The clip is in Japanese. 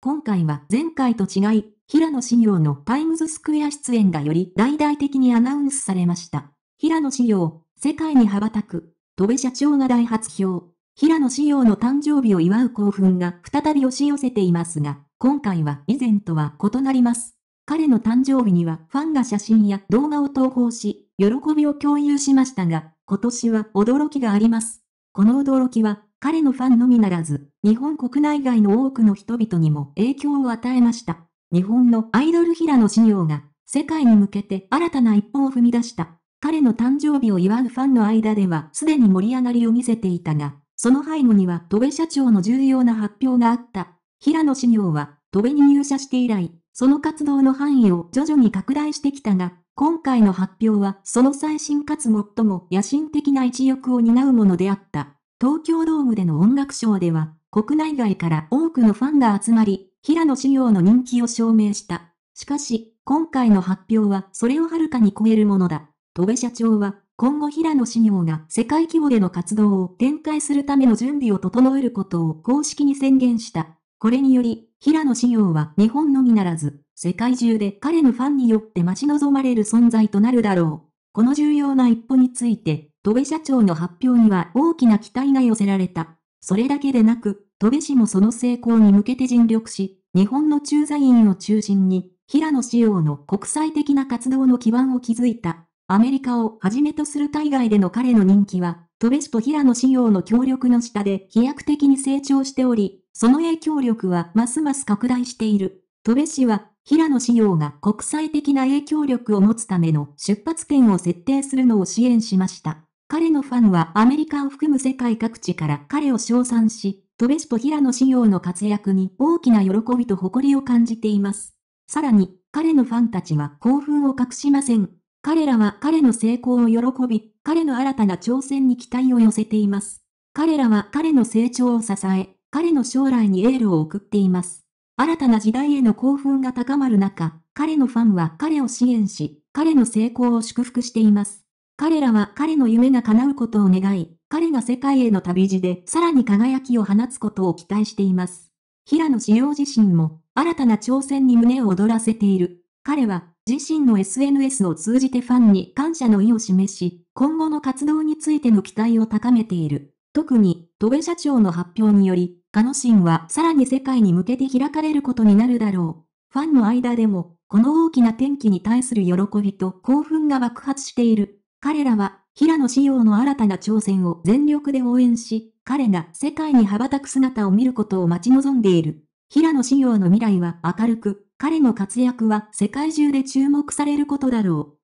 今回は前回と違い、平野紫耀のタイムズスクエア出演がより大々的にアナウンスされました。平野紫耀、世界に羽ばたく、戸部社長が大発表。平野紫耀の誕生日を祝う興奮が再び押し寄せていますが、今回は以前とは異なります。彼の誕生日にはファンが写真や動画を投稿し、喜びを共有しましたが、今年は驚きがあります。この驚きは彼のファンのみならず、日本国内外の多くの人々にも影響を与えました。日本のアイドル平野紫耀が、世界に向けて新たな一歩を踏み出した。彼の誕生日を祝うファンの間ではすでに盛り上がりを見せていたが、その背後には戸部社長の重要な発表があった。平野紫耀は、戸部に入社して以来、その活動の範囲を徐々に拡大してきたが、今回の発表はその最新かつ最も野心的な一翼を担うものであった。東京ドームでの音楽ショーでは、国内外から多くのファンが集まり、平野紫耀の人気を証明した。しかし、今回の発表はそれをはるかに超えるものだ。戸部社長は、今後平野紫耀が世界規模での活動を展開するための準備を整えることを公式に宣言した。これにより、平野紫耀は日本のみならず、世界中で彼のファンによって待ち望まれる存在となるだろう。この重要な一歩について、戸部社長の発表には大きな期待が寄せられた。それだけでなく、戸部氏もその成功に向けて尽力し、日本の駐在員を中心に、平野仕様の国際的な活動の基盤を築いた。アメリカをはじめとする海外での彼の人気は、戸部氏と平野仕様の協力の下で飛躍的に成長しており、その影響力はますます拡大している。戸部氏は、平野仕様が国際的な影響力を持つための出発点を設定するのを支援しました。彼のファンはアメリカを含む世界各地から彼を称賛し、トベシと平野紫耀の活躍に大きな喜びと誇りを感じています。さらに、彼のファンたちは興奮を隠しません。彼らは彼の成功を喜び、彼の新たな挑戦に期待を寄せています。彼らは彼の成長を支え、彼の将来にエールを送っています。新たな時代への興奮が高まる中、彼のファンは彼を支援し、彼の成功を祝福しています。彼らは彼の夢が叶うことを願い、彼が世界への旅路でさらに輝きを放つことを期待しています。平野志陽自身も新たな挑戦に胸を躍らせている。彼は自身の SNS を通じてファンに感謝の意を示し、今後の活動についての期待を高めている。特に、戸部社長の発表により、カノシンはさらに世界に向けて開かれることになるだろう。ファンの間でも、この大きな転機に対する喜びと興奮が爆発している。彼らは、平野紫耀の新たな挑戦を全力で応援し、彼が世界に羽ばたく姿を見ることを待ち望んでいる。平野紫耀の未来は明るく、彼の活躍は世界中で注目されることだろう。